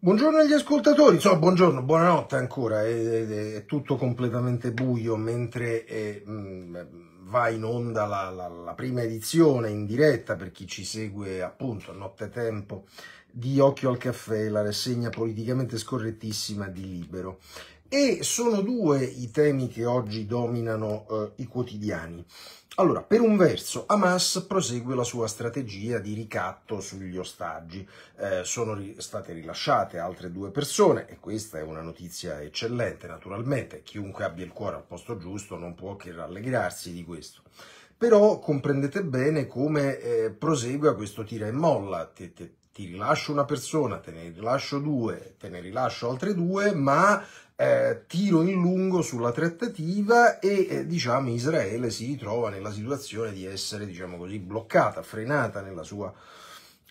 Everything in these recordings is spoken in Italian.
Buongiorno agli ascoltatori, insomma buongiorno, buonanotte ancora, è, è, è tutto completamente buio mentre è, mh, mm, va in onda la, la, la, prima edizione in diretta per chi ci segue appunto a nottetempo di Occhio al Caffè, la rassegna politicamente scorrettissima di Libero. E sono due i temi che oggi dominano eh, i quotidiani. Allora, per un verso, Hamas prosegue la sua strategia di ricatto sugli ostaggi. Eh, sono ri state rilasciate altre due persone e questa è una notizia eccellente, naturalmente. Chiunque abbia il cuore al posto giusto non può che rallegrarsi di questo però comprendete bene come eh, prosegue questo tira e molla. Te, te, ti rilascio una persona, te ne rilascio due, te ne rilascio altre due, ma eh, tiro in lungo sulla trattativa e eh, diciamo Israele si ritrova nella situazione di essere diciamo così bloccata, frenata nella sua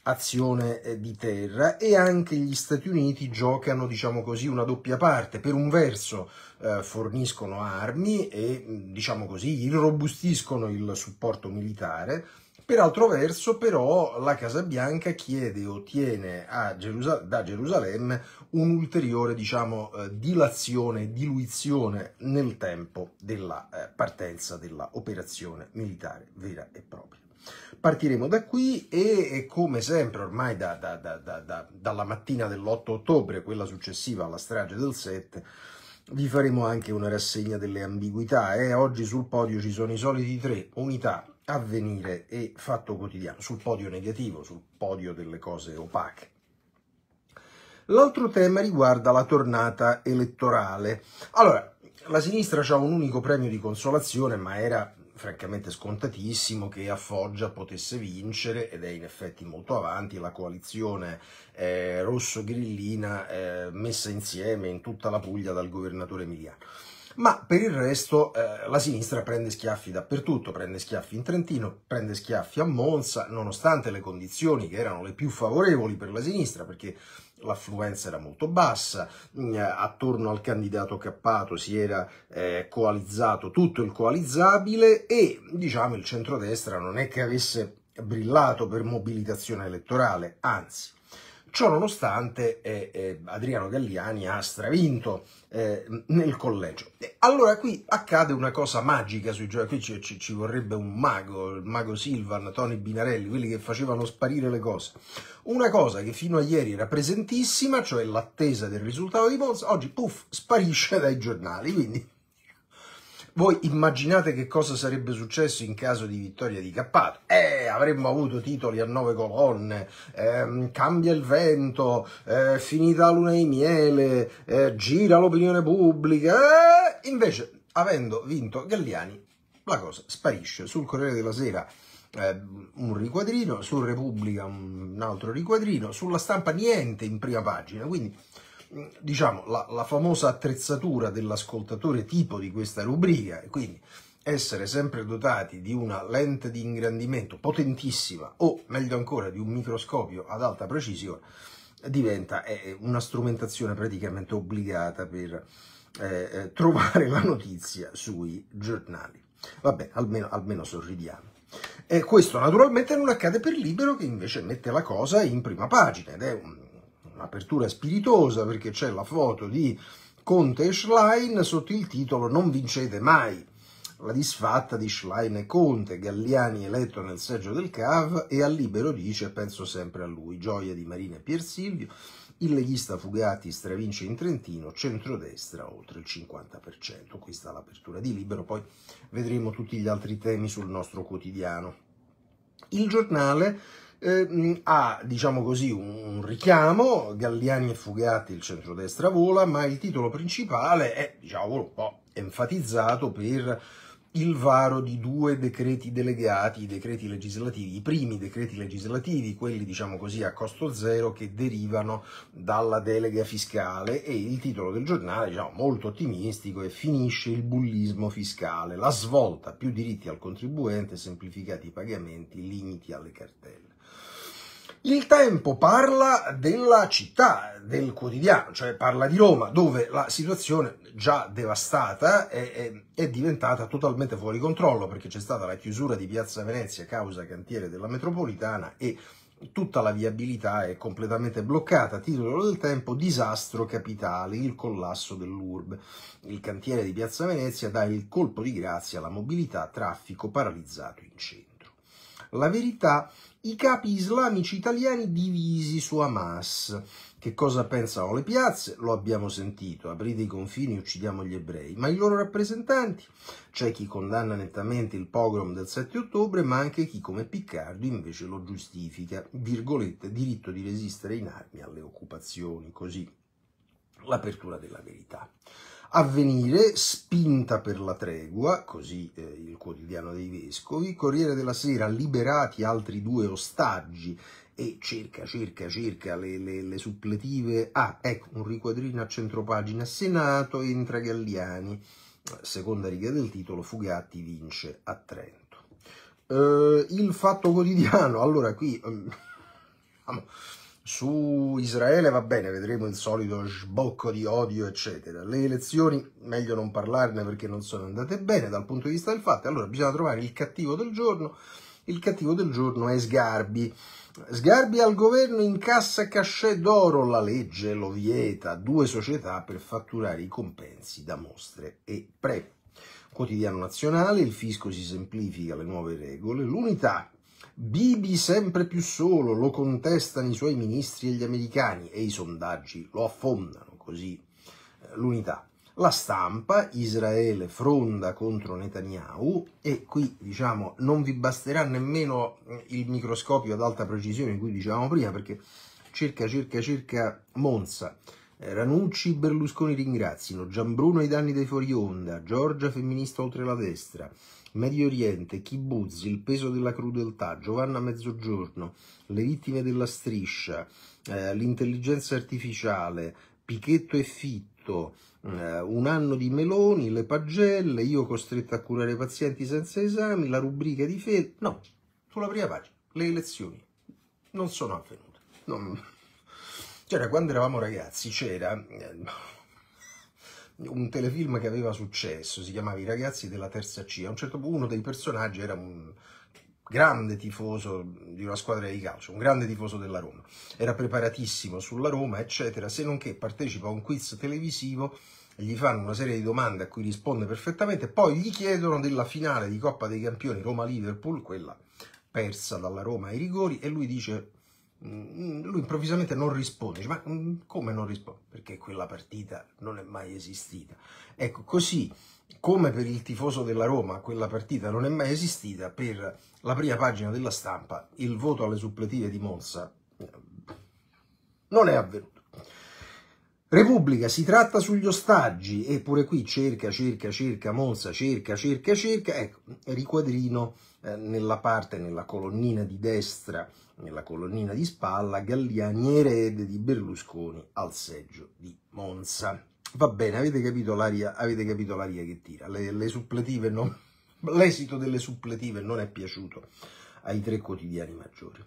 azione eh, di terra e anche gli Stati Uniti giocano diciamo così una doppia parte, per un verso eh, forniscono armi e mm, diciamo così irrobustiscono il supporto militare per altro verso, però, la Casa Bianca chiede e ottiene Gerusal- da Gerusalemme un'ulteriore diciamo, eh, dilazione, diluizione nel tempo della eh, partenza dell'operazione militare vera e propria. Partiremo da qui e, come sempre ormai da, da, da, dalla mattina dell'8 ottobre, quella successiva alla strage del 7, vi faremo anche una rassegna delle ambiguità. Eh? Oggi sul podio ci sono i soliti tre, unità, Avvenire e Fatto Quotidiano, sul podio negativo, sul podio delle cose opache. L'altro tema riguarda la tornata elettorale. Allora, la sinistra ha un unico premio di consolazione, ma era francamente scontatissimo che a Foggia potesse vincere ed è in effetti molto avanti la coalizione eh, rosso-grillina eh, messa insieme in tutta la Puglia dal governatore Emiliano ma per il resto eh, la sinistra prende schiaffi dappertutto, prende schiaffi in Trentino, prende schiaffi a Monza, nonostante le condizioni che erano le più favorevoli per la sinistra, perché l'affluenza era molto bassa, mm, attorno al candidato Cappato si era eh, coalizzato tutto il coalizzabile e diciamo il centrodestra non è che avesse brillato per mobilitazione elettorale, anzi Ciò nonostante eh, eh, Adriano Galliani ha stravinto eh, nel collegio. Allora qui accade una cosa magica sui giochi, qui ci, ci, ci, vorrebbe un mago, il mago Silvan, Tony Binarelli, quelli che facevano sparire le cose. Una cosa che fino a ieri era presentissima, cioè l'attesa del risultato di Monza, oggi puff, sparisce dai giornali, quindi voi immaginate che cosa sarebbe successo in caso di vittoria di Cappato? Eh, avremmo avuto titoli a nove colonne, ehm, cambia il vento, eh, finita la luna di miele, eh, gira l'opinione pubblica. Eh, invece, avendo vinto Galliani, la cosa sparisce. Sul Corriere della Sera eh, un riquadrino, su Repubblica un altro riquadrino, sulla stampa niente in prima pagina. Quindi diciamo, la, la famosa attrezzatura dell'ascoltatore tipo di questa rubrica, e quindi essere sempre dotati di una lente di ingrandimento potentissima o meglio ancora di un microscopio ad alta precisione diventa eh, una strumentazione praticamente obbligata per eh, eh trovare la notizia sui giornali. Vabbè, almeno, almeno sorridiamo. E questo naturalmente non accade per Libero che invece mette la cosa in prima pagina ed è un un'apertura spiritosa perché c'è la foto di Conte e Schlein sotto il titolo Non vincete mai. La disfatta di Schlein e Conte, Galliani eletto nel seggio del CAV e al libero dice penso sempre a lui, gioia di Marina e Pier Silvio, il leghista Fugati stravince in Trentino, centrodestra oltre il 50%. Questa è l'apertura di libero, poi vedremo tutti gli altri temi sul nostro quotidiano. Il giornale eh, ha, diciamo così, un, un, richiamo, Galliani e Fugatti, il centrodestra vola, ma il titolo principale è, diciamo, un po' enfatizzato per il varo di due decreti delegati, i decreti legislativi, i primi decreti legislativi, quelli diciamo così a costo zero che derivano dalla delega fiscale e il titolo del giornale diciamo molto ottimistico è finisce il bullismo fiscale, la svolta, più diritti al contribuente, semplificati i pagamenti, limiti alle cartelle. Il tempo parla della città, del quotidiano, cioè parla di Roma, dove la situazione già devastata è, è, è diventata totalmente fuori controllo perché c'è stata la chiusura di Piazza Venezia a causa cantiere della metropolitana e tutta la viabilità è completamente bloccata. Titolo del tempo: Disastro capitale, il collasso dell'URB. Il cantiere di Piazza Venezia dà il colpo di grazia alla mobilità, traffico paralizzato, in incendi. La verità, i capi islamici italiani divisi su Hamas. Che cosa pensano le piazze? Lo abbiamo sentito, aprite i confini, uccidiamo gli ebrei, ma i loro rappresentanti? C'è chi condanna nettamente il pogrom del 7 ottobre, ma anche chi come Piccardo invece lo giustifica, virgolette, diritto di resistere in armi alle occupazioni, così l'apertura della verità. Avvenire, Spinta per la tregua, così eh, il quotidiano dei vescovi, Corriere della Sera, liberati altri due ostaggi e cerca, cerca, cerca le, le, le suppletive. Ah, ecco, un riquadrino a centropagina, Senato entra Galliani, seconda riga del titolo, Fugatti vince a Trento. Eh, il fatto quotidiano, allora qui... Eh, Su Israele va bene, vedremo il solito sbocco di odio, eccetera. Le elezioni, meglio non parlarne perché non sono andate bene dal punto di vista del fatto. Allora bisogna trovare il cattivo del giorno. Il cattivo del giorno è Sgarbi. Sgarbi al governo incassa cachet d'oro, la legge lo vieta, due società per fatturare i compensi da mostre e pre. Quotidiano nazionale, il fisco si semplifica le nuove regole, l'unità Bibi sempre più solo, lo contestano i suoi ministri e gli americani e i sondaggi lo affondano, così eh, l'unità. La stampa, Israele fronda contro Netanyahu e qui diciamo non vi basterà nemmeno eh, il microscopio ad alta precisione di cui dicevamo prima perché cerca cerca cerca Monza. Eh, Ranucci, Berlusconi ringrazino, Giambruno i danni dei fuori onda, Giorgia femminista oltre la destra, Medio Oriente, Kibbutz, il peso della crudeltà, Giovanna Mezzogiorno, le vittime della striscia, eh, l'intelligenza artificiale, Pichetto e Fitto, eh, un anno di Meloni, le pagelle, io costretto a curare i pazienti senza esami, la rubrica di Fede, no, sulla prima pagina, le elezioni non sono avvenute. Non... Cioè, quando eravamo ragazzi c'era... Eh, un telefilm che aveva successo, si chiamava I ragazzi della terza C. A un certo punto uno dei personaggi era un grande tifoso di una squadra di calcio, un grande tifoso della Roma. Era preparatissimo sulla Roma, eccetera, se non che partecipa a un quiz televisivo gli fanno una serie di domande a cui risponde perfettamente, poi gli chiedono della finale di Coppa dei Campioni Roma-Liverpool, quella persa dalla Roma ai rigori, e lui dice Mm, lui improvvisamente non risponde, dice, ma mm, come non risponde? Perché quella partita non è mai esistita. Ecco, così come per il tifoso della Roma quella partita non è mai esistita, per la prima pagina della stampa il voto alle suppletive di Monza eh, non è avvenuto. Repubblica si tratta sugli ostaggi, eppure qui cerca, cerca, cerca, Monza, cerca, cerca, cerca, ecco, riquadrino eh, nella parte, nella colonnina di destra nella colonnina di spalla, Galliani erede di Berlusconi al seggio di Monza. Va bene, avete capito l'aria, che tira, le, le non, l'esito delle suppletive non è piaciuto ai tre quotidiani maggiori.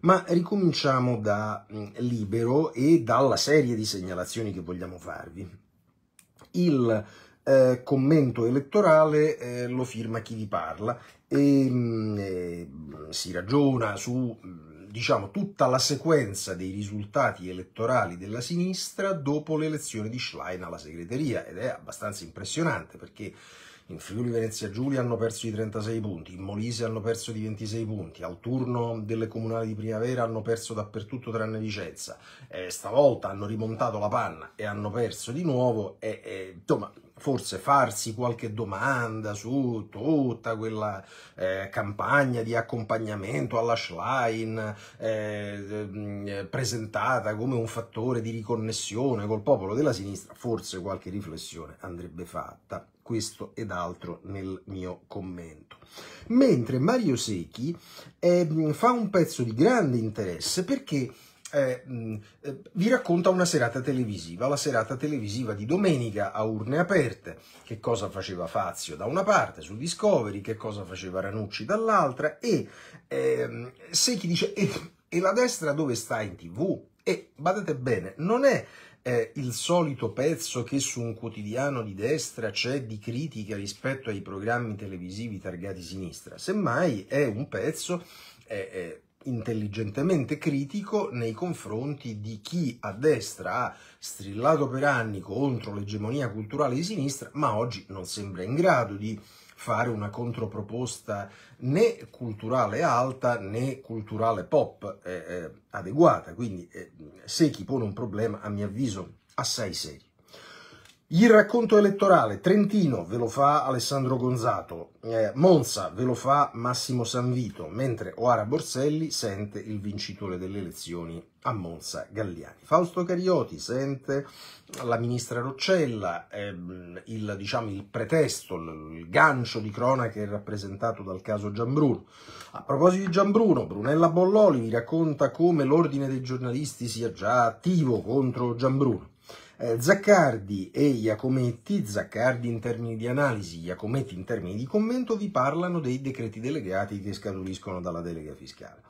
Ma ricominciamo da mm, Libero e dalla serie di segnalazioni che vogliamo farvi. Il eh, commento elettorale eh, lo firma chi vi parla e mh, mm, eh, si ragiona su mh, mm, diciamo, tutta la sequenza dei risultati elettorali della sinistra dopo l'elezione di Schlein alla segreteria ed è abbastanza impressionante perché in Friuli Venezia Giulia hanno perso di 36 punti, in Molise hanno perso di 26 punti, al turno delle comunali di primavera hanno perso dappertutto tranne Vicenza, eh, stavolta hanno rimontato la panna e hanno perso di nuovo e, e insomma forse farsi qualche domanda su tutta quella eh, campagna di accompagnamento alla Schlein eh, eh presentata come un fattore di riconnessione col popolo della sinistra, forse qualche riflessione andrebbe fatta questo ed altro nel mio commento. Mentre Mario Secchi eh, fa un pezzo di grande interesse perché eh, eh, vi racconta una serata televisiva, la serata televisiva di domenica a urne aperte, che cosa faceva Fazio da una parte su Discovery, che cosa faceva Ranucci dall'altra e eh, Secchi dice e, eh, e la destra dove sta in tv? E badate bene, non è eh, il solito pezzo che su un quotidiano di destra c'è di critica rispetto ai programmi televisivi targati sinistra, semmai è un pezzo eh, eh, intelligentemente critico nei confronti di chi a destra ha strillato per anni contro l'egemonia culturale di sinistra, ma oggi non sembra in grado di fare una controproposta né culturale alta né culturale pop eh, eh adeguata. Quindi eh, Secchi pone un problema, a mio avviso, assai serio. Il racconto elettorale, Trentino ve lo fa Alessandro Gonzato, eh, Monza ve lo fa Massimo Sanvito, mentre Oara Borselli sente il vincitore delle elezioni a Monza Galliani. Fausto Carioti sente la ministra Roccella, ehm, il, diciamo, il pretesto, il gancio di cronaca rappresentato dal caso Giambruno. A proposito di Giambruno, Brunella Bolloli vi racconta come l'ordine dei giornalisti sia già attivo contro Giambruno eh, Zaccardi e Iacometti, Zaccardi in termini di analisi, Iacometti in termini di commento, vi parlano dei decreti delegati che scaturiscono dalla delega fiscale.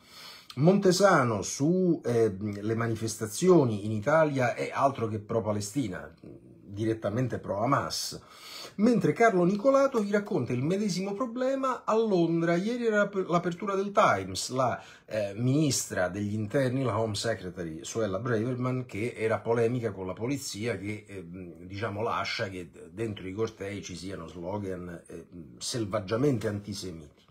Montesano sulle ehm, eh, manifestazioni in Italia è altro che pro-Palestina, direttamente pro Hamas. Mentre Carlo Nicolato vi racconta il medesimo problema a Londra. Ieri era l'apertura del Times, la eh, ministra degli interni, la Home Secretary, Suella Braverman, che era polemica con la polizia, che eh, diciamo lascia che dentro i cortei ci siano slogan eh, selvaggiamente antisemiti.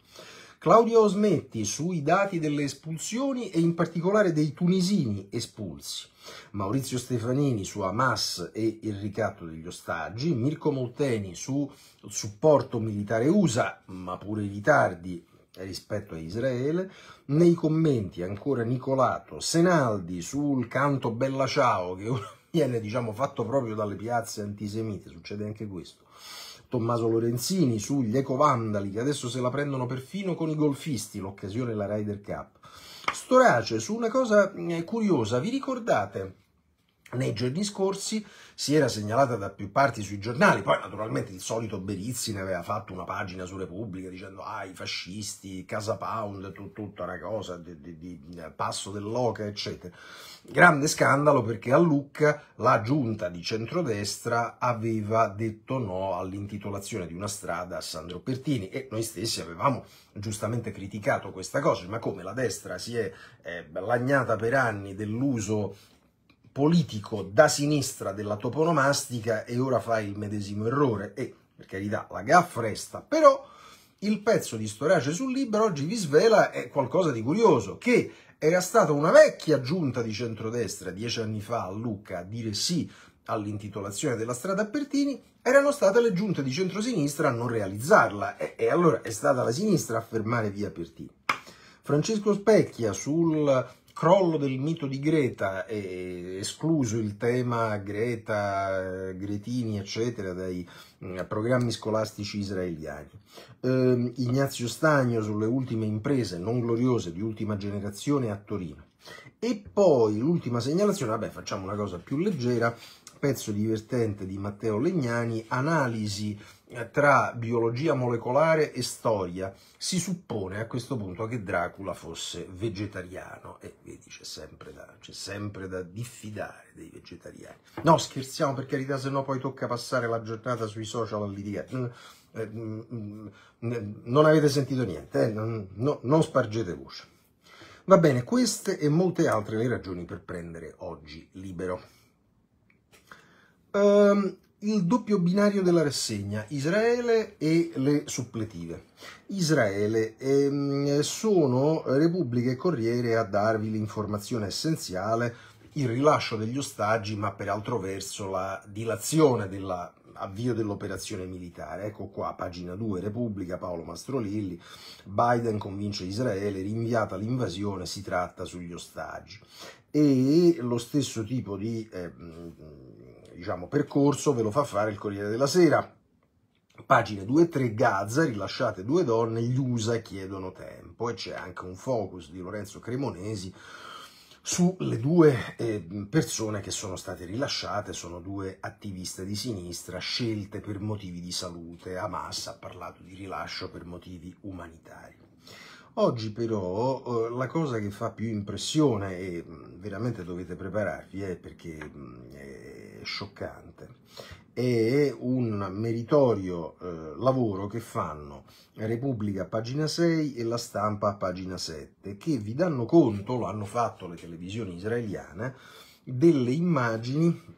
Claudio Osmetti sui dati delle espulsioni e in particolare dei tunisini espulsi. Maurizio Stefanini su Hamas e il ricatto degli ostaggi, Mirko Molteni su supporto militare USA, ma pure i ritardi rispetto a Israele. Nei commenti ancora Nicolato Senaldi sul canto Bella Ciao che viene diciamo, fatto proprio dalle piazze antisemite, succede anche questo. Tommaso Lorenzini sugli ecovandali che adesso se la prendono perfino con i golfisti, l'occasione della Ryder Cup. Storace su una cosa eh, curiosa, vi ricordate nei giorni scorsi si era segnalata da più parti sui giornali, poi naturalmente il solito Berizzi ne aveva fatto una pagina su Repubblica dicendo ah i fascisti, Casa Pound, tut, tutta una cosa di, di, di passo dell'oca eccetera. Grande scandalo perché a Lucca la giunta di centrodestra aveva detto no all'intitolazione di una strada a Sandro Pertini e noi stessi avevamo giustamente criticato questa cosa, ma come la destra si è eh, lagnata per anni dell'uso politico da sinistra della toponomastica e ora fa il medesimo errore e per carità la gaffa resta però il pezzo di Storace sul Libero oggi vi svela qualcosa di curioso che era stata una vecchia giunta di centrodestra dieci anni fa a Lucca a dire sì all'intitolazione della strada a Pertini erano state le giunte di centrosinistra a non realizzarla e, e allora è stata la sinistra a fermare via Pertini. Francesco Specchia sul crollo del mito di Greta, escluso il tema Greta, Gretini, eccetera, dai mm, programmi scolastici israeliani. Eh, Ignazio Stagno sulle ultime imprese non gloriose di ultima generazione a Torino. E poi l'ultima segnalazione, vabbè facciamo una cosa più leggera, pezzo divertente di Matteo Legnani, analisi tra biologia molecolare e storia. Si suppone a questo punto che Dracula fosse vegetariano e vedi c'è sempre, sempre, da diffidare dei vegetariani. No, scherziamo per carità, se no poi tocca passare la giornata sui social a litigare. Mm, eh, mm, mm, eh, non avete sentito niente, eh? no, non spargete voce. Va bene, queste e molte altre le ragioni per prendere oggi libero. Um, il doppio binario della rassegna, Israele e le suppletive. Israele ehm, sono repubbliche e corriere a darvi l'informazione essenziale, il rilascio degli ostaggi, ma per altro verso la dilazione dell'avvio dell'operazione militare. Ecco qua, pagina 2, Repubblica, Paolo Mastrolilli, Biden convince Israele, rinviata l'invasione, si tratta sugli ostaggi. E lo stesso tipo di... Eh, diciamo, percorso ve lo fa fare il Corriere della Sera. Pagine 2 e 3, Gaza, rilasciate due donne, gli USA chiedono tempo. E c'è anche un focus di Lorenzo Cremonesi sulle due eh, persone che sono state rilasciate, sono due attiviste di sinistra scelte per motivi di salute. Hamas ha parlato di rilascio per motivi umanitari. Oggi però eh, la cosa che fa più impressione e veramente dovete prepararvi eh, è perché scioccante. È un meritorio eh, lavoro che fanno Repubblica pagina 6 e La Stampa pagina 7, che vi danno conto, lo hanno fatto le televisioni israeliane, delle immagini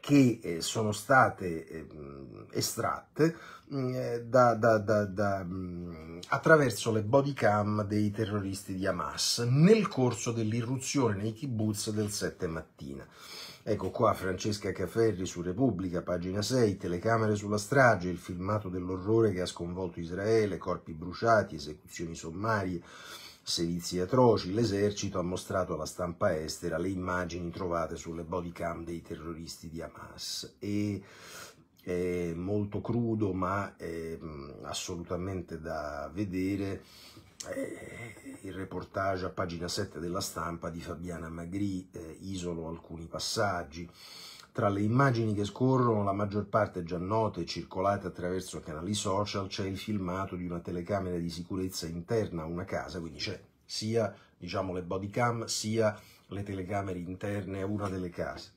che eh, sono state ehm, estratte mm, eh, da, da, da, mm, attraverso le body cam dei terroristi di Hamas nel corso dell'irruzione nei kibbutz del 7 mattina. Ecco qua Francesca Cafferri su Repubblica, pagina 6, telecamere sulla strage, il filmato dell'orrore che ha sconvolto Israele, corpi bruciati, esecuzioni sommarie, sevizie atroci. L'esercito ha mostrato alla stampa estera le immagini trovate sulle body cam dei terroristi di Hamas e è molto crudo ma è mm, assolutamente da vedere eh, il reportage a pagina 7 della stampa di Fabiana Magri, eh, isolo alcuni passaggi. Tra le immagini che scorrono, la maggior parte già note, e circolate attraverso canali social, c'è il filmato di una telecamera di sicurezza interna a una casa, quindi c'è sia diciamo, le cam sia le telecamere interne a una delle case,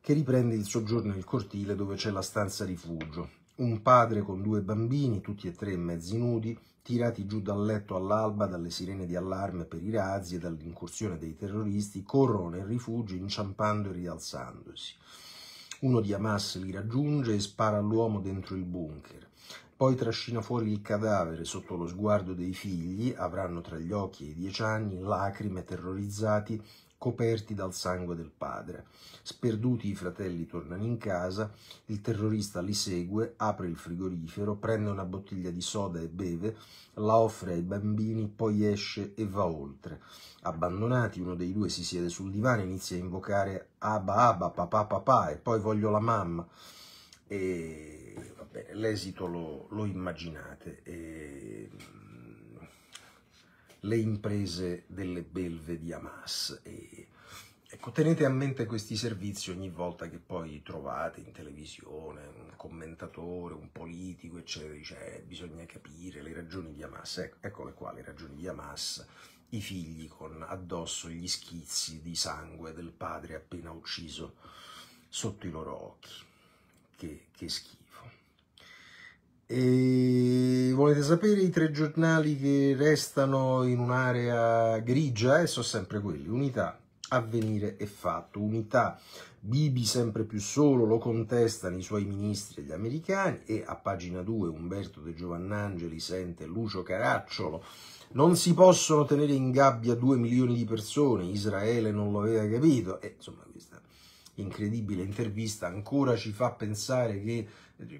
che riprende il soggiorno nel cortile dove c'è la stanza rifugio un padre con due bambini, tutti e tre mezzi nudi, tirati giù dal letto all'alba dalle sirene di allarme per i razzi e dall'incursione dei terroristi, corrono nel rifugio inciampando e rialzandosi. Uno di Hamas li raggiunge e spara all'uomo dentro il bunker. Poi trascina fuori il cadavere sotto lo sguardo dei figli, avranno tra gli occhi e i dieci anni, lacrime, terrorizzati, coperti dal sangue del padre. Sperduti i fratelli tornano in casa, il terrorista li segue, apre il frigorifero, prende una bottiglia di soda e beve, la offre ai bambini, poi esce e va oltre. Abbandonati, uno dei due si siede sul divano, e inizia a invocare Abba Abba, papà papà e poi voglio la mamma. E l'esito lo, lo immaginate. E le imprese delle belve di Hamas. E, ecco, tenete a mente questi servizi ogni volta che poi trovate in televisione un commentatore, un politico, eccetera, dice eh, bisogna capire le ragioni di Hamas. Ecco, eccole qua, le ragioni di Hamas, i figli con addosso gli schizzi di sangue del padre appena ucciso sotto i loro occhi. Che, che schifo. E volete sapere i tre giornali che restano in un'area grigia? E eh, sono sempre quelli, Unità, Avvenire e Fatto. Unità, Bibi sempre più solo, lo contestano i suoi ministri e gli americani e a pagina 2 Umberto De Giovannangeli sente Lucio Caracciolo. Non si possono tenere in gabbia due milioni di persone, Israele non lo aveva capito. E insomma questa incredibile intervista ancora ci fa pensare che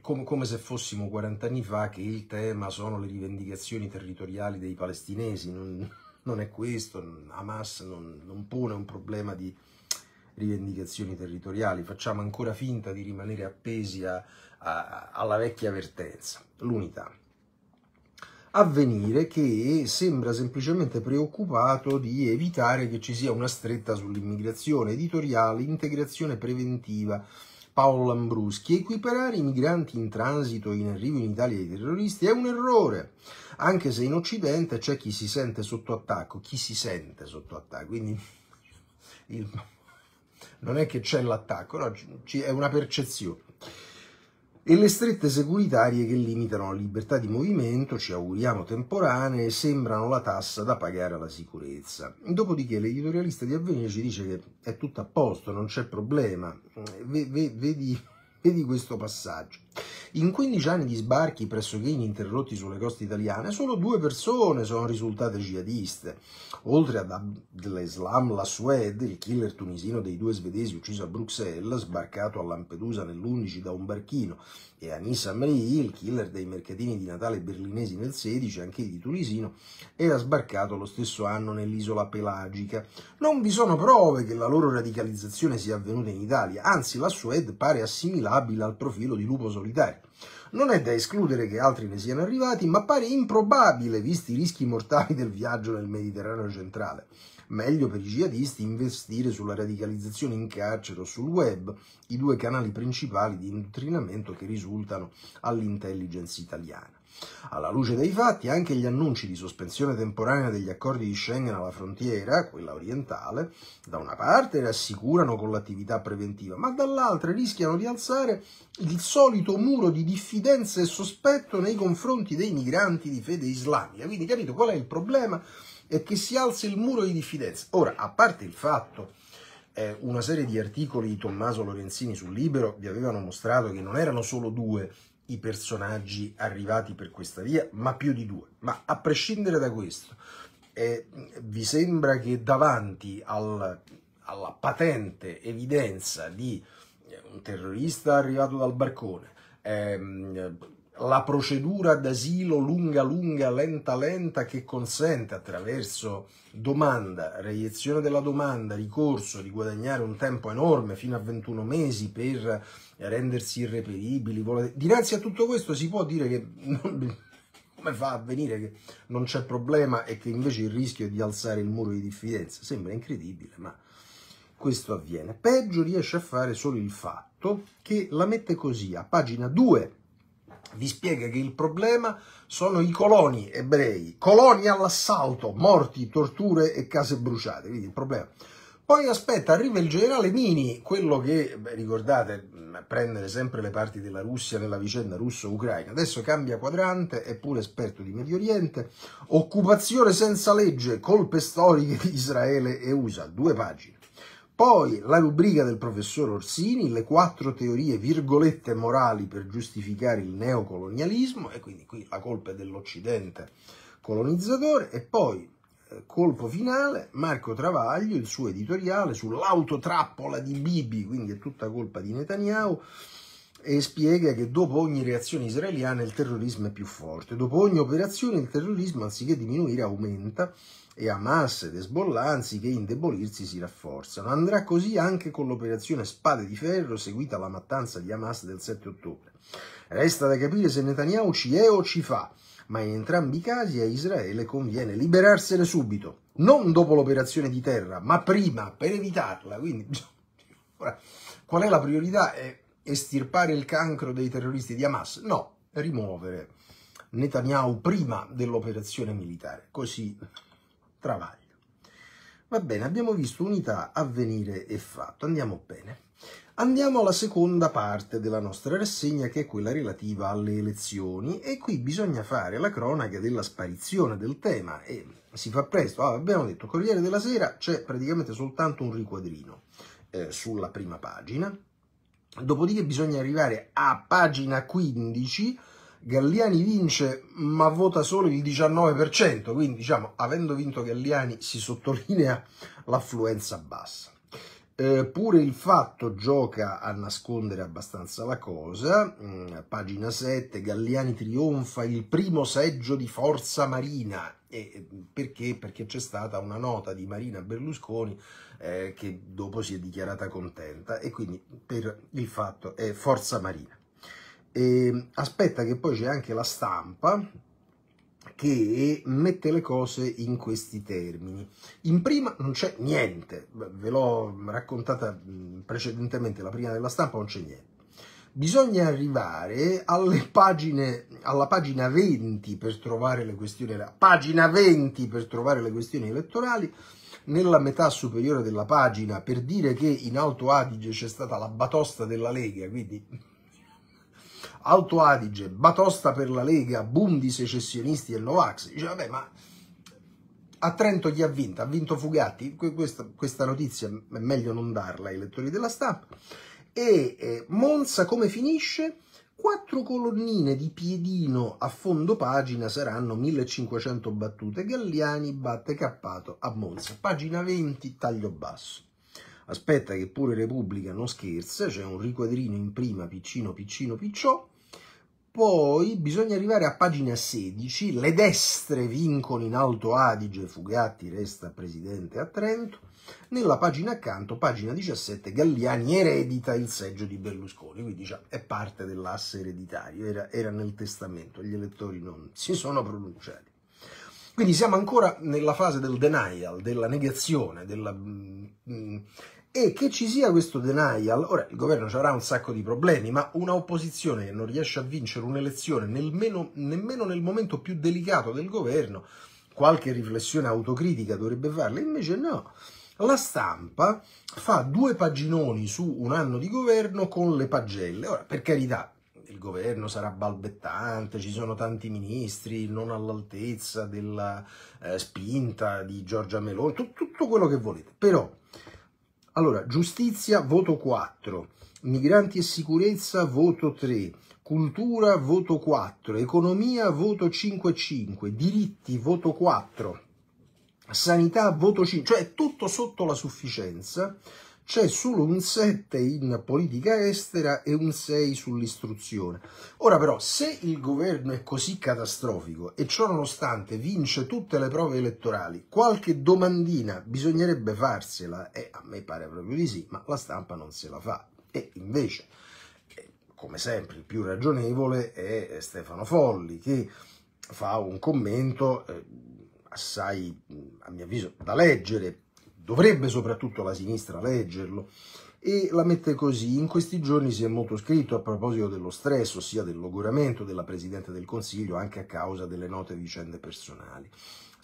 come, come se fossimo 40 anni fa che il tema sono le rivendicazioni territoriali dei palestinesi, non, non è questo, Hamas non, non pone un problema di rivendicazioni territoriali, facciamo ancora finta di rimanere appesi a, a, alla vecchia vertenza, l'unità. Avvenire che sembra semplicemente preoccupato di evitare che ci sia una stretta sull'immigrazione editoriale, integrazione preventiva, Paolo Lambruschi, equiparare i migranti in transito e in arrivo in Italia ai terroristi è un errore, anche se in Occidente c'è chi si sente sotto attacco, chi si sente sotto attacco, quindi il, non è che c'è l'attacco, no, è una percezione e le strette securitarie che limitano la libertà di movimento, ci auguriamo temporanee, sembrano la tassa da pagare alla sicurezza. Dopodiché l'editorialista di Avvenire ci dice che è tutto a posto, non c'è problema. V- eh, v- vedi, vedi questo passaggio. In 15 anni di sbarchi pressoché ininterrotti sulle coste italiane, solo due persone sono risultate jihadiste. Oltre ad abdel Abdeslam Lassued, il killer tunisino dei due svedesi ucciso a Bruxelles, sbarcato a Lampedusa nell'11 da un barchino, e Anissa Amri, il killer dei mercatini di Natale berlinesi nel 16, anch'egli tunisino, era sbarcato lo stesso anno nell'isola pelagica. Non vi sono prove che la loro radicalizzazione sia avvenuta in Italia, anzi Lassued pare assimilabile al profilo di Lupo Solitario solitario. Non è da escludere che altri ne siano arrivati, ma pare improbabile visti i rischi mortali del viaggio nel Mediterraneo centrale. Meglio per i jihadisti investire sulla radicalizzazione in carcere o sul web, i due canali principali di indottrinamento che risultano all'intelligence italiana. Alla luce dei fatti, anche gli annunci di sospensione temporanea degli accordi di Schengen alla frontiera, quella orientale, da una parte rassicurano con l'attività preventiva, ma dall'altra rischiano di alzare il solito muro di diffidenza e sospetto nei confronti dei migranti di fede islamica. Quindi capito qual è il problema? È che si alza il muro di diffidenza. Ora, a parte il fatto eh, una serie di articoli di Tommaso Lorenzini sul Libero vi avevano mostrato che non erano solo due i personaggi arrivati per questa via, ma più di due. Ma a prescindere da questo, eh, vi sembra che davanti al, alla patente evidenza di eh, un terrorista arrivato dal barcone, ehm, la procedura d'asilo lunga lunga, lenta lenta che consente attraverso domanda, reiezione della domanda, ricorso di guadagnare un tempo enorme fino a 21 mesi per rendersi irreperibili. Dinanzi a tutto questo si può dire che come fa a venire che non c'è problema e che invece il rischio è di alzare il muro di diffidenza. Sembra incredibile, ma questo avviene. Peggio riesce a fare solo il fatto che la mette così a pagina 2 vi spiega che il problema sono i coloni ebrei, coloni all'assalto, morti, torture e case bruciate, quindi il problema. Poi aspetta, arriva il generale Mini, quello che, beh, ricordate, prendere sempre le parti della Russia nella vicenda russo-ucraina, adesso cambia quadrante, è pure esperto di Medio Oriente, occupazione senza legge, colpe storiche di Israele e USA, due pagine. Poi la rubrica del professor Orsini, le quattro teorie virgolette morali per giustificare il neocolonialismo, e quindi qui la colpa è dell'Occidente colonizzatore, e poi eh, colpo finale Marco Travaglio, il suo editoriale sull'autotrappola di Bibi, quindi è tutta colpa di Netanyahu, e spiega che dopo ogni reazione israeliana il terrorismo è più forte, dopo ogni operazione il terrorismo anziché diminuire aumenta e Hamas ed Hezbollah, anziché indebolirsi, si rafforzano. Andrà così anche con l'operazione Spade di Ferro seguita alla mattanza di Hamas del 7 ottobre. Resta da capire se Netanyahu ci è o ci fa, ma in entrambi i casi a Israele conviene liberarsene subito, non dopo l'operazione di terra, ma prima, per evitarla. Quindi, qual è la priorità? È estirpare il cancro dei terroristi di Hamas? No, rimuovere Netanyahu prima dell'operazione militare. Così Travaglio. Va bene, abbiamo visto unità, avvenire e fatto, andiamo bene. Andiamo alla seconda parte della nostra rassegna che è quella relativa alle elezioni e qui bisogna fare la cronaca della sparizione del tema e si fa presto, ah, abbiamo detto Corriere della Sera c'è praticamente soltanto un riquadrino eh, sulla prima pagina, dopodiché bisogna arrivare a pagina 15 Galliani vince ma vota solo il 19%, quindi diciamo avendo vinto Galliani si sottolinea l'affluenza bassa. Eh, pure il fatto gioca a nascondere abbastanza la cosa. Mm, pagina 7, Galliani trionfa il primo seggio di Forza Marina. E eh, perché? Perché c'è stata una nota di Marina Berlusconi eh, che dopo si è dichiarata contenta e quindi per il fatto è Forza Marina. E aspetta che poi c'è anche la stampa che mette le cose in questi termini. In prima non c'è niente, ve l'ho raccontata precedentemente, la prima della stampa non c'è niente. Bisogna arrivare pagine, alla pagina 20 per trovare le questioni, pagina 20 per trovare le questioni elettorali, nella metà superiore della pagina per dire che in Alto Adige c'è stata la batosta della Lega, quindi Alto Adige, batosta per la Lega, boom di secessionisti e Novax. Dice, vabbè, ma a Trento chi ha vinto? Ha vinto Fugatti? Questa, questa notizia è meglio non darla ai lettori della stampa. E eh, Monza come finisce? Quattro colonnine di piedino a fondo pagina saranno 1500 battute. Galliani batte Cappato a Monza. Pagina 20, taglio basso. Aspetta che pure Repubblica non scherza, c'è un riquadrino in prima, piccino, piccino, picciò poi bisogna arrivare a pagina 16, le destre vincono in Alto Adige, Fugatti resta presidente a Trento, nella pagina accanto, pagina 17, Galliani eredita il seggio di Berlusconi, quindi diciamo, è parte dell'asse ereditario, era, era nel testamento, gli elettori non si sono pronunciati. Quindi siamo ancora nella fase del denial, della negazione, della mh, mm, mm, e che ci sia questo denial, ora il governo ci avrà un sacco di problemi, ma una opposizione che non riesce a vincere un'elezione nemmeno, nemmeno nel momento più delicato del governo, qualche riflessione autocritica dovrebbe farla, invece no. La stampa fa due paginoni su un anno di governo con le pagelle. Ora, per carità, il governo sarà balbettante, ci sono tanti ministri non all'altezza della eh, spinta di Giorgia Meloni, tutto quello che volete, però allora, giustizia, voto 4, migranti e sicurezza, voto 3, cultura, voto 4, economia, voto 5-5. diritti, voto 4, sanità, voto 5, cioè tutto sotto la sufficienza, c'è solo un 7 in politica estera e un 6 sull'istruzione. Ora però, se il governo è così catastrofico e ciò nonostante vince tutte le prove elettorali, qualche domandina bisognerebbe farsela, e a me pare proprio di sì, ma la stampa non se la fa. E invece, come sempre, il più ragionevole è Stefano Folli, che fa un commento... Eh, assai, a mio avviso, da leggere, dovrebbe soprattutto la sinistra leggerlo, e la mette così. In questi giorni si è molto scritto a proposito dello stress, ossia del logoramento della Presidente del Consiglio, anche a causa delle note vicende personali.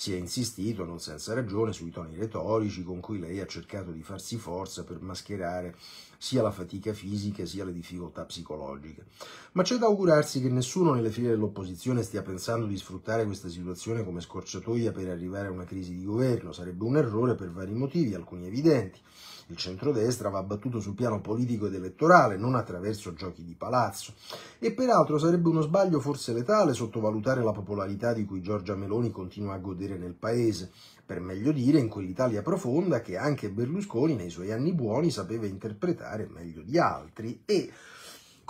Si è insistito, non senza ragione, sui toni retorici con cui lei ha cercato di farsi forza per mascherare sia la fatica fisica sia le difficoltà psicologiche. Ma c'è da augurarsi che nessuno nelle file dell'opposizione stia pensando di sfruttare questa situazione come scorciatoia per arrivare a una crisi di governo. Sarebbe un errore per vari motivi, alcuni evidenti. Il centrodestra va battuto sul piano politico ed elettorale, non attraverso giochi di palazzo. E peraltro sarebbe uno sbaglio forse letale sottovalutare la popolarità di cui Giorgia Meloni continua a godere nel paese, per meglio dire in quell'Italia profonda che anche Berlusconi nei suoi anni buoni sapeva interpretare meglio di altri e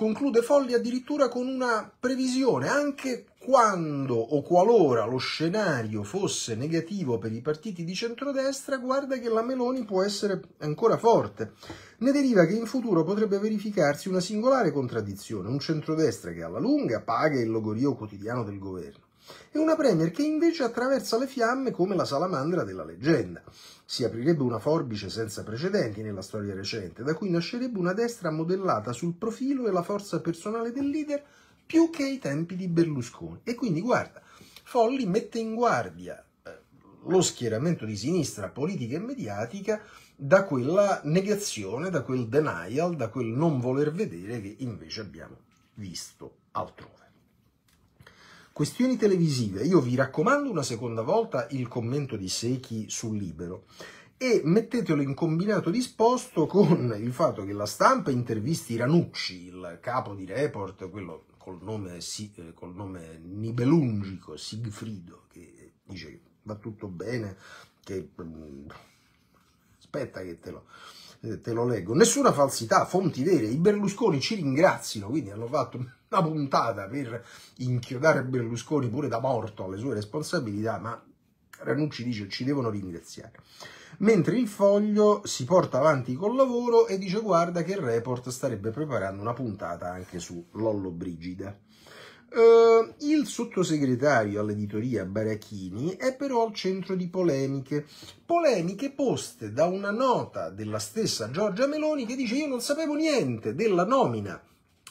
Conclude Folli addirittura con una previsione, anche quando o qualora lo scenario fosse negativo per i partiti di centrodestra, guarda che la Meloni può essere ancora forte. Ne deriva che in futuro potrebbe verificarsi una singolare contraddizione, un centrodestra che alla lunga paga il logorio quotidiano del governo e una Premier che invece attraversa le fiamme come la salamandra della leggenda. Si aprirebbe una forbice senza precedenti nella storia recente, da cui nascerebbe una destra modellata sul profilo e la forza personale del leader più che ai tempi di Berlusconi. E quindi, guarda, Folli mette in guardia eh, lo schieramento di sinistra politica e mediatica da quella negazione, da quel denial, da quel non voler vedere che invece abbiamo visto altrove. Questioni televisive. Io vi raccomando una seconda volta il commento di Secchi sul Libero e mettetelo in combinato disposto con il fatto che la stampa intervisti Ranucci, il capo di report, quello col nome, eh, col nome nibelungico, Sigfrido, che dice che va tutto bene, che mm, aspetta che te lo, eh, te lo leggo. Nessuna falsità, fonti vere, i Berlusconi ci ringrazino, quindi hanno fatto una puntata per inchiodare Berlusconi pure da morto alle sue responsabilità, ma Ranucci dice ci devono ringraziare. Mentre il foglio si porta avanti col lavoro e dice guarda che il report starebbe preparando una puntata anche su Lollo Brigida. Uh, il sottosegretario all'editoria Baracchini è però al centro di polemiche, polemiche poste da una nota della stessa Giorgia Meloni che dice io non sapevo niente della nomina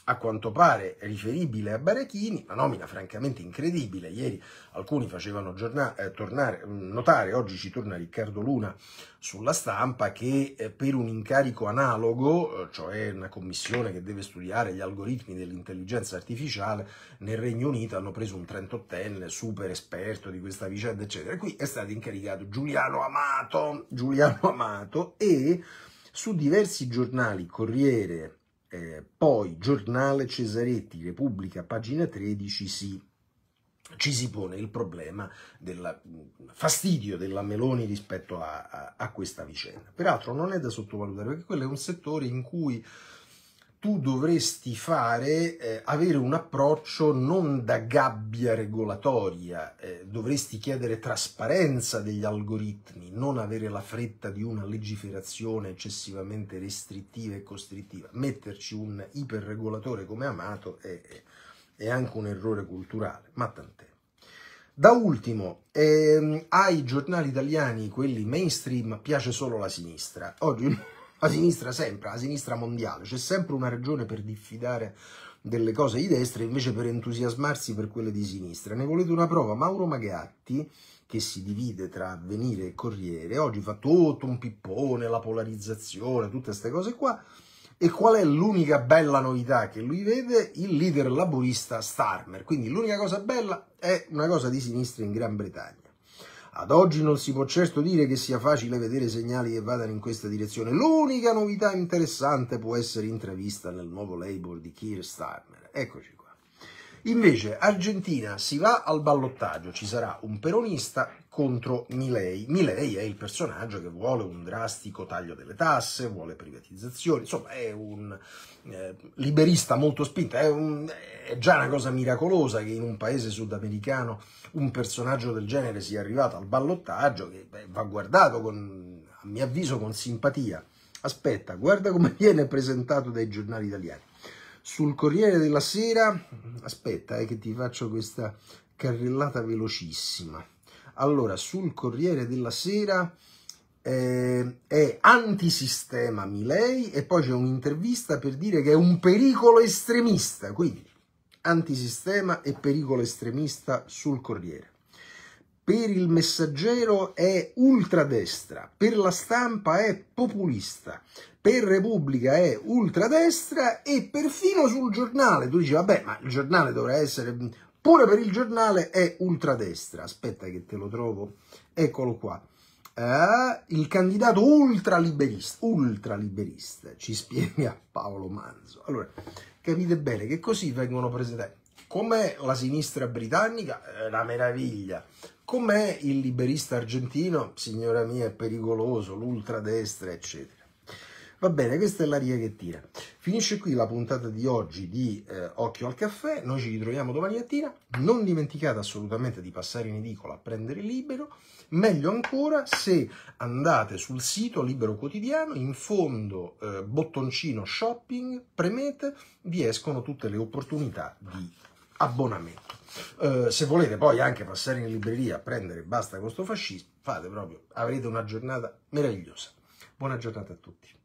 a quanto pare riferibile a Barechini, una nomina francamente incredibile, ieri alcuni facevano eh, tornare, notare, oggi ci torna Riccardo Luna sulla stampa, che eh, per un incarico analogo, eh, cioè una commissione che deve studiare gli algoritmi dell'intelligenza artificiale, nel Regno Unito hanno preso un 38enne super esperto di questa vicenda, eccetera. qui è stato incaricato Giuliano Amato, Giuliano Amato e su diversi giornali, Corriere, eh, poi giornale Cesaretti, Repubblica, pagina 13, si, ci si pone il problema del mm, fastidio della Meloni rispetto a, a, a, questa vicenda. Peraltro non è da sottovalutare perché quello è un settore in cui tu dovresti fare, eh, avere un approccio non da gabbia regolatoria, eh, dovresti chiedere trasparenza degli algoritmi, non avere la fretta di una legiferazione eccessivamente restrittiva e costrittiva. Metterci un iperregolatore come Amato è, è anche un errore culturale, ma tant'è. Da ultimo, ehm, ai giornali italiani, quelli mainstream, piace solo la sinistra. Oggi la sinistra sempre, la sinistra mondiale, c'è sempre una ragione per diffidare delle cose di destra e invece per entusiasmarsi per quelle di sinistra. Ne volete una prova? Mauro Magatti, che si divide tra avvenire e corriere, oggi fa tutto un pippone, la polarizzazione, tutte queste cose qua. E qual è l'unica bella novità che lui vede? Il leader laburista Starmer. Quindi l'unica cosa bella è una cosa di sinistra in Gran Bretagna. Ad oggi non si può certo dire che sia facile vedere segnali che vadano in questa direzione. L'unica novità interessante può essere intravista nel nuovo label di Keir Starmer. Eccoci qua. Invece Argentina si va al ballottaggio, ci sarà un peronista contro Milei. Milei è il personaggio che vuole un drastico taglio delle tasse, vuole privatizzazioni, insomma è un eh, liberista molto spinto, è, un, è, già una cosa miracolosa che in un paese sudamericano un personaggio del genere sia arrivato al ballottaggio, che beh, va guardato con, a mio avviso con simpatia. Aspetta, guarda come viene presentato dai giornali italiani sul Corriere della Sera. Aspetta, eh, che ti faccio questa carrellata velocissima. Allora, sul Corriere della Sera eh, è antisistema Milei e poi c'è un'intervista per dire che è un pericolo estremista, quindi antisistema e pericolo estremista sul Corriere. Per il messaggero è ultradestra, per la stampa è populista, per Repubblica è ultradestra e perfino sul giornale, tu dici vabbè ma il giornale dovrà essere, pure per il giornale è ultradestra, aspetta che te lo trovo, eccolo qua. Uh, il candidato ultraliberista, ultraliberista, ci spiega Paolo Manzo. Allora, capite bene che così vengono presentati. Com'è la sinistra britannica? la meraviglia. Com'è il liberista argentino? Signora mia, è pericoloso, l'ultradestra, eccetera. Va bene, questa è l'aria che tira. Finisce qui la puntata di oggi di eh, Occhio al caffè, noi ci ritroviamo domani mattina, non dimenticate assolutamente di passare in edicola a prendere libero, meglio ancora se andate sul sito Libero Quotidiano, in fondo eh, bottoncino shopping, premete, vi escono tutte le opportunità di abbonamento. Uh, se volete poi anche passare in libreria a prendere basta con sto fascismo, fate proprio, avrete una giornata meravigliosa. Buona giornata a tutti.